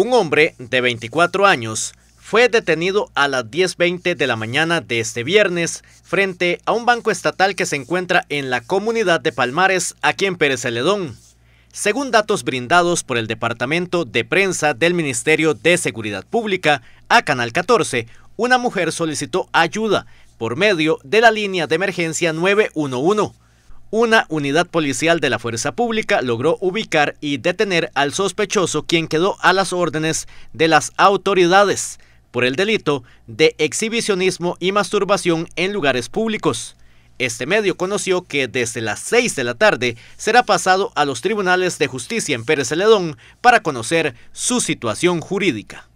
Un hombre de 24 años fue detenido a las 10.20 de la mañana de este viernes frente a un banco estatal que se encuentra en la comunidad de Palmares, aquí en Pérez Celedón. Según datos brindados por el Departamento de Prensa del Ministerio de Seguridad Pública a Canal 14, una mujer solicitó ayuda por medio de la línea de emergencia 911 una unidad policial de la fuerza pública logró ubicar y detener al sospechoso quien quedó a las órdenes de las autoridades por el delito de exhibicionismo y masturbación en lugares públicos. Este medio conoció que desde las 6 de la tarde será pasado a los tribunales de justicia en Pérez Celedón para conocer su situación jurídica.